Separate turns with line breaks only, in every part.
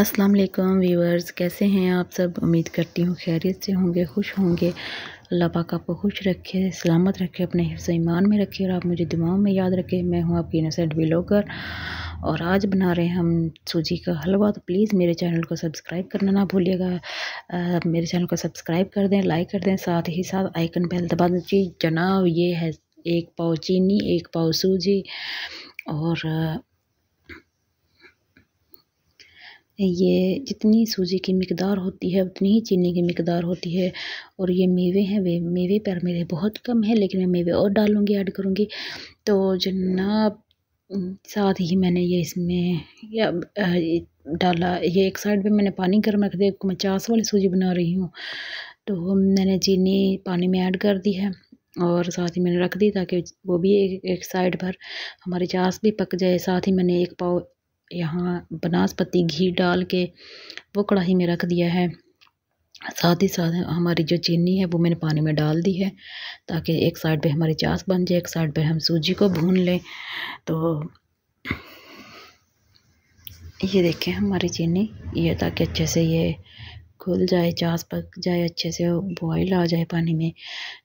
अस्सलाम वालेकुम व्यूअर्स कैसे हैं आप सब उम्मीद करती हूँ खैरियत से होंगे खुश होंगे अल्लाह पाक आपको खुश रखे सलामत रखे अपने हिफ्स ईमान में रखे और आप मुझे दिमाग में याद रखें मैं हूँ आपकी इनोसेंट ब्लॉगर और आज बना रहे हैं हम सूजी का हलवा तो प्लीज़ मेरे चैनल को सब्सक्राइब करना ना भूलिएगा मेरे चैनल को सब्सक्राइब कर दें लाइक कर दें साथ ही साथ आइकन बेल दबा दीजिए जनाव जनाब ये है एक पाव चीनी एक पाव सूजी और ये जितनी सूजी की मकदार होती है उतनी ही चीनी की मकदार होती है और ये मेवे हैं वे मेवे पर मेरे बहुत कम है लेकिन मैं मेवे और डालूँगी ऐड करूँगी तो जनाब साथ ही मैंने ये इसमें या डाला ये एक साइड पे मैंने पानी गर्म रख दिया मैं चास वाली सूजी बना रही हूँ तो मैंने चीनी पानी में ऐड कर दी है और साथ ही मैंने रख दी ताकि वो भी एक एक साइड पर हमारी चास भी पक जाए साथ ही मैंने एक पाव यहाँ बनास्पति घी डाल के वो कढ़ाई में रख दिया है साथ ही साथ हमारी जो चीनी है वो मैंने पानी में डाल दी है ताकि एक साइड पे हमारी चास बन जाए एक साइड पे हम सूजी को भून लें तो ये देखें हमारी चीनी ये ताकि अच्छे से ये खुल जाए चास पक जाए अच्छे से बॉयल आ जाए पानी में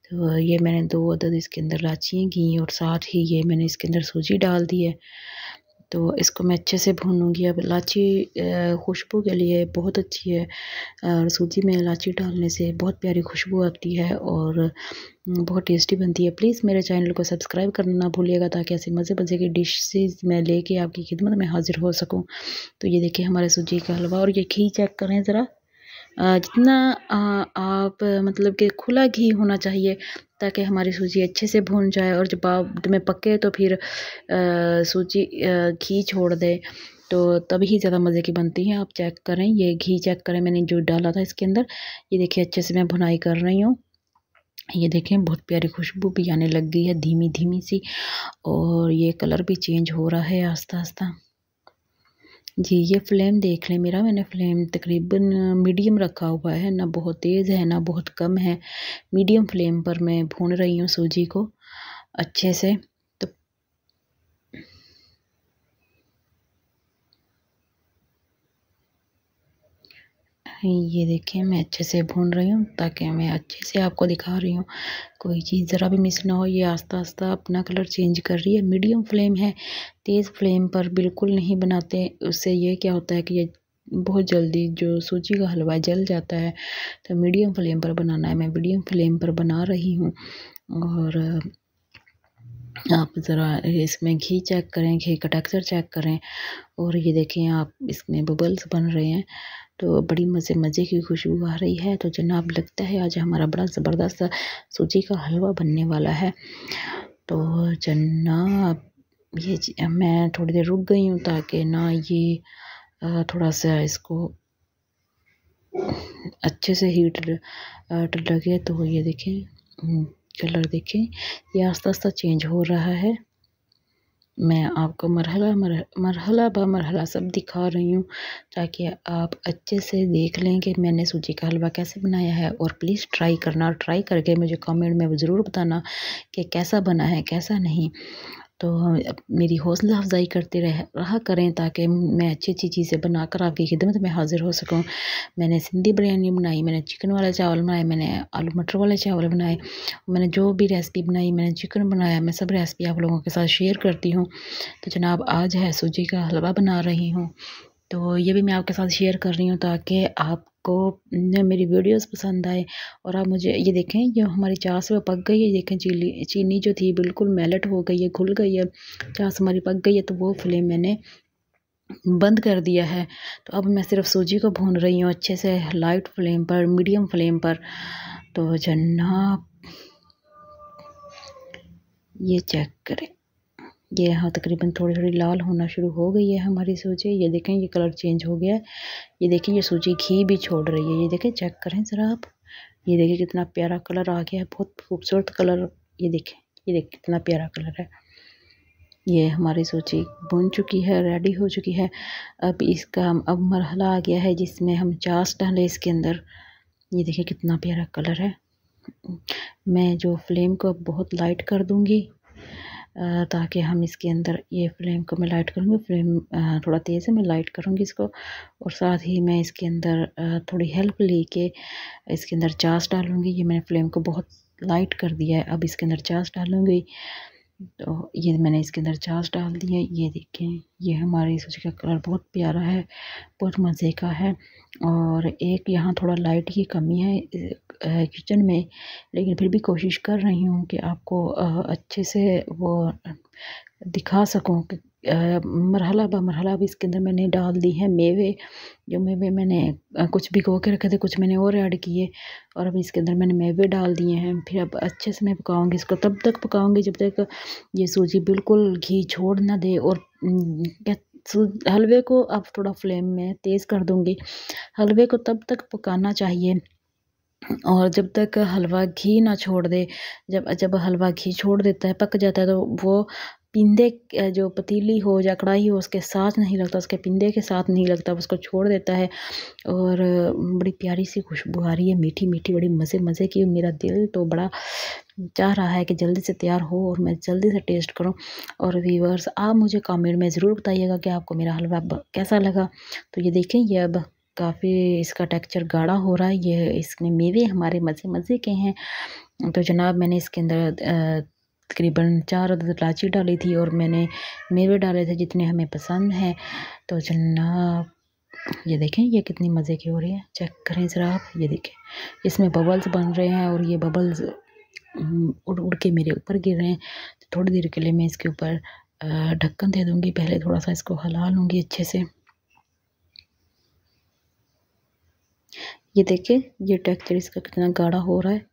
तो ये मैंने दो अदद इसके अंदर लाचियाँ घी और साथ ही ये मैंने इसके अंदर सूजी डाल दी है तो इसको मैं अच्छे से भूनूंगी अब इलायची खुशबू के लिए बहुत अच्छी है और सूजी में इलायची डालने से बहुत प्यारी खुशबू आती है और बहुत टेस्टी बनती है प्लीज़ मेरे चैनल को सब्सक्राइब करना ना भूलिएगा ताकि ऐसे मज़े मज़े की डिशेस मैं लेके आपकी खिदमत में हाज़िर हो सकूं तो ये देखिए हमारे सूजी का हलवा और ये घी चेक करें ज़रा जितना आप मतलब कि खुला घी होना चाहिए ताकि हमारी सूजी अच्छे से भुन जाए और जब बाद में पके तो फिर सूजी घी छोड़ दे तो तभी ज़्यादा मज़े की बनती है आप चेक करें ये घी चेक करें मैंने जो डाला था इसके अंदर ये देखिए अच्छे से मैं भुनाई कर रही हूँ ये देखें बहुत प्यारी खुशबू भी आने लग गई है धीमी धीमी सी और ये कलर भी चेंज हो रहा है आस्ता आस्ता जी ये फ्लेम देख लें मेरा मैंने फ्लेम तकरीबन मीडियम रखा हुआ है ना बहुत तेज़ है ना बहुत कम है मीडियम फ्लेम पर मैं भून रही हूँ सूजी को अच्छे से ये देखें मैं अच्छे से भून रही हूँ ताकि मैं अच्छे से आपको दिखा रही हूँ कोई चीज़ ज़रा भी मिस ना हो ये आस्ता आस्ता अपना कलर चेंज कर रही है मीडियम फ्लेम है तेज़ फ्लेम पर बिल्कुल नहीं बनाते उससे ये क्या होता है कि ये बहुत जल्दी जो सूजी का हलवा जल जाता है तो मीडियम फ्लेम पर बनाना है मैं मीडियम फ्लेम पर बना रही हूँ और आप ज़रा इसमें घी चेक करें घी का टेक्सचर चेक करें और ये देखें आप इसमें बबल्स बन रहे हैं तो बड़ी मज़े मज़े की खुशबू आ रही है तो जनाब लगता है आज हमारा बड़ा ज़बरदस्त सूजी का हलवा बनने वाला है तो जनाब ये मैं थोड़ी देर रुक गई हूँ ताकि ना ये थोड़ा सा इसको अच्छे से हीट लगे तो ये देखें हम्म, कलर देखें ये आस्ता आस्ता चेंज हो रहा है मैं आपको मरहला मरहला ब मरहला सब दिखा रही हूँ ताकि आप अच्छे से देख लें कि मैंने सूजी का हलवा कैसे बनाया है और प्लीज़ ट्राई करना और ट्राई करके मुझे कमेंट में ज़रूर बताना कि कैसा बना है कैसा नहीं तो मेरी हौसला अफजाई करते रह रहा करें ताकि मैं अच्छी अच्छी चीज़ें बनाकर आपकी खिदमत में हाज़िर हो सकूँ मैंने सिंधी बिरयानी बनाई मैंने चिकन वाला चावल बनाए मैंने आलू मटर वाले चावल बनाए मैंने जो भी रेसिपी बनाई मैंने चिकन बनाया मैं सब रेसिपी आप लोगों के साथ शेयर करती हूँ तो जनाब आज है सूजी का हलवा बना रही हूँ तो ये भी मैं आपके साथ शेयर कर रही हूँ ताकि आप आपको मेरी वीडियोस पसंद आए और आप मुझे ये देखें ये हमारी चास वो पक गई है देखें चीनी चीनी जो थी बिल्कुल मेलट हो गई है घुल गई है चास हमारी पक गई है तो वो फ्लेम मैंने बंद कर दिया है तो अब मैं सिर्फ सूजी को भून रही हूँ अच्छे से लाइट फ्लेम पर मीडियम फ्लेम पर तो जन्ना ये चेक करें ये यहाँ तकरीबन थोड़ी थोड़ी लाल होना शुरू हो गई है हमारी सूजी ये देखें ये कलर चेंज हो गया है ये देखें ये सूजी घी भी छोड़ रही है ये देखें चेक करें ज़रा आप ये देखें कितना प्यारा कलर आ गया है बहुत खूबसूरत कलर ये देखें ये देखें कितना प्यारा कलर है ये हमारी सूची बुन चुकी है रेडी हो चुकी है अब इसका अब मरहला आ गया है जिसमें हम चास डालें इसके अंदर ये देखिए कितना प्यारा कलर है मैं जो फ्लेम को अब बहुत लाइट कर दूँगी ताकि हम इसके अंदर ये फ्लेम को मैं लाइट करूँगी फ्लेम थोड़ा तेज़ है मैं लाइट करूँगी इसको और साथ ही मैं इसके अंदर थोड़ी हेल्प लेके इसके अंदर चास डालूँगी ये मैंने फ्लेम को बहुत लाइट कर दिया है अब इसके अंदर चास डालूँगी तो ये मैंने इसके अंदर चास डाल दी है ये देखें ये हमारी सूजी का कलर बहुत प्यारा है बहुत मज़े का है और एक यहाँ थोड़ा लाइट की कमी है किचन में लेकिन फिर भी कोशिश कर रही हूँ कि आपको अच्छे से वो दिखा सकूँ कि मरहला ब मरहला भी इसके अंदर मैंने डाल दी है मेवे जो मेवे मैंने कुछ भिगो के रखे थे कुछ मैंने और ऐड किए और अब इसके अंदर मैंने मेवे डाल दिए हैं फिर अब अच्छे से मैं पकाऊंगी इसको तब तक पकाऊंगी जब तक ये सूजी बिल्कुल घी छोड़ ना दे और हलवे को अब थोड़ा फ्लेम में तेज़ कर दूँगी हलवे को तब तक पकाना चाहिए और जब तक हलवा घी ना छोड़ दे जब जब हलवा घी छोड़ देता है पक जाता है तो वो पींदे जो पतीली हो या कढ़ाई हो उसके साथ नहीं लगता उसके पिंदे के साथ नहीं लगता उसको छोड़ देता है और बड़ी प्यारी सी खुशबू आ रही है मीठी मीठी बड़ी मज़े मज़े की मेरा दिल तो बड़ा चाह रहा है कि जल्दी से तैयार हो और मैं जल्दी से टेस्ट करूं और व्यूवर्स आप मुझे कमेंट में ज़रूर बताइएगा कि आपको मेरा हलवा कैसा लगा तो ये देखें ये अब काफ़ी इसका टेक्सचर गाढ़ा हो रहा है ये इसमें मेवे हमारे मज़े मज़े के हैं तो जनाब मैंने इसके अंदर तकरीबन चार इलाची डाली थी और मैंने मेवे डाले थे जितने हमें पसंद हैं तो जनाब ये देखें ये कितनी मज़े की हो रही है चेक करें ज़रा आप ये देखें इसमें बबल्स बन रहे हैं और ये बबल्स उड़ उड़ के मेरे ऊपर गिर रहे हैं तो थोड़ी देर के लिए मैं इसके ऊपर ढक्कन दे दूँगी पहले थोड़ा सा इसको हला लूँगी अच्छे से ये देखे ये टेक्चर इसका कितना गाढ़ा हो रहा है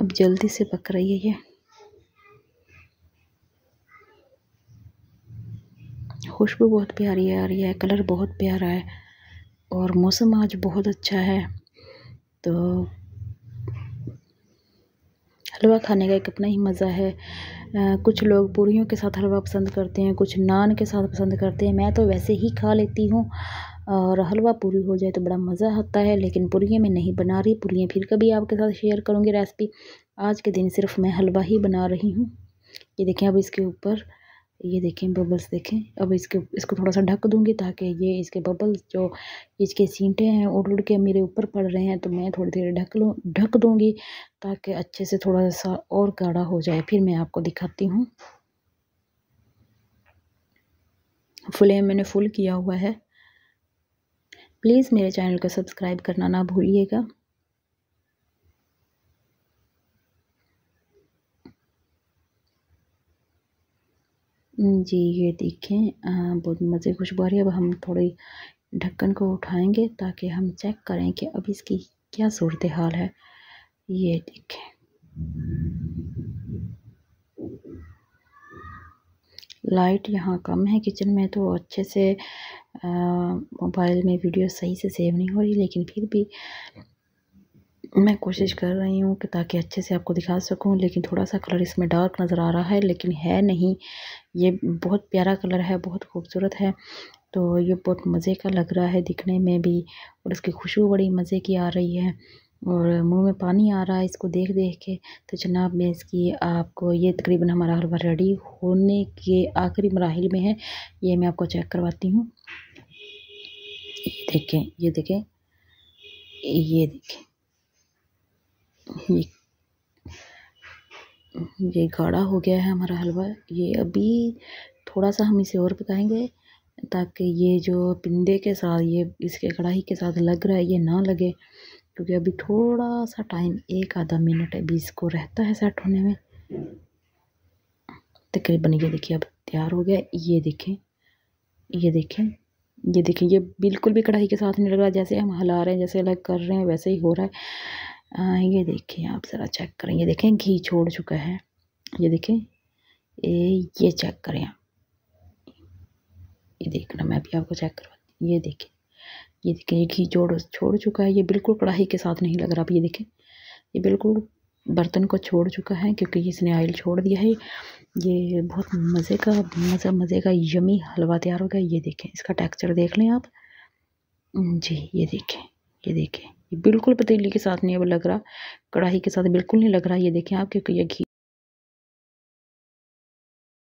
अब जल्दी से पक रही है ये खुशबू बहुत प्यारी आ रही है कलर बहुत प्यारा है और मौसम आज बहुत अच्छा है तो हलवा खाने का एक अपना ही मज़ा है आ, कुछ लोग पूरियों के साथ हलवा पसंद करते हैं कुछ नान के साथ पसंद करते हैं मैं तो वैसे ही खा लेती हूँ और हलवा पूरी हो जाए तो बड़ा मज़ा आता है लेकिन पूरी मैं नहीं बना रही पूरी फिर कभी आपके साथ शेयर करूँगी रेसिपी आज के दिन सिर्फ मैं हलवा ही बना रही हूँ ये देखें अब इसके ऊपर ये देखें बबल्स देखें अब इसके इसको थोड़ा सा ढक दूंगी ताकि ये इसके बबल्स जो इसके सीटे हैं उड़ उड़ के मेरे ऊपर पड़ रहे हैं तो मैं थोड़ी देर ढक लूँ ढक दूंगी ताकि अच्छे से थोड़ा सा और गाढ़ा हो जाए फिर मैं आपको दिखाती हूँ फ्लेम मैंने फुल किया हुआ है प्लीज़ मेरे चैनल को सब्सक्राइब करना ना भूलिएगा जी ये देखें बहुत मज़े खुशबू आ रही है अब हम थोड़ी ढक्कन को उठाएंगे ताकि हम चेक करें कि अब इसकी क्या सूरत हाल है ये देखें लाइट यहाँ कम है किचन में तो अच्छे से मोबाइल में वीडियो सही से सेव नहीं हो रही लेकिन फिर भी मैं कोशिश कर रही हूँ कि ताकि अच्छे से आपको दिखा सकूँ लेकिन थोड़ा सा कलर इसमें डार्क नज़र आ रहा है लेकिन है नहीं ये बहुत प्यारा कलर है बहुत खूबसूरत है तो ये बहुत मज़े का लग रहा है दिखने में भी और इसकी खुशबू बड़ी मज़े की आ रही है और मुंह में पानी आ रहा है इसको देख देख के तो जनाब मैं इसकी आपको ये तकरीबन हमारा हलवा रेडी होने के आखिरी मराहल में है ये मैं आपको चेक करवाती हूँ देखें ये देखें ये देखें ये ये गाढ़ा हो गया है हमारा हलवा ये अभी थोड़ा सा हम इसे और पकाएंगे ताकि ये जो पिंदे के साथ ये इसके कढ़ाई के साथ लग रहा है ये ना लगे क्योंकि अभी थोड़ा सा टाइम एक आधा मिनट अभी इसको रहता है सेट होने में तकरीबन ये देखिए अब तैयार हो गया ये देखें ये देखें ये देखिए ये बिल्कुल भी कढ़ाई के साथ नहीं लग रहा जैसे हम हला रहे हैं जैसे अलग कर रहे हैं वैसे ही हो रहा है आ, ये देखिए आप ज़रा चेक करें ये देखें घी छोड़ चुका है ये देखें ए, ये चेक करें आप ये देखना मैं भी आपको चेक करवाती ये देखें ये देखें ये घी छोड़ छोड़ चुका है ये बिल्कुल कढ़ाई के साथ नहीं लग रहा आप ये देखें ये बिल्कुल बर्तन को छोड़ चुका है क्योंकि इसने आयल छोड़ दिया है ये बहुत मज़े का मज़ा मज़े का यमी हलवा तैयार हो गया ये देखें इसका टेक्सचर देख लें आप जी ये देखें ये देखें ये बिल्कुल पतीली के साथ नहीं अब लग रहा कढ़ाई के साथ बिल्कुल नहीं लग रहा ये देखें आप क्योंकि ये घी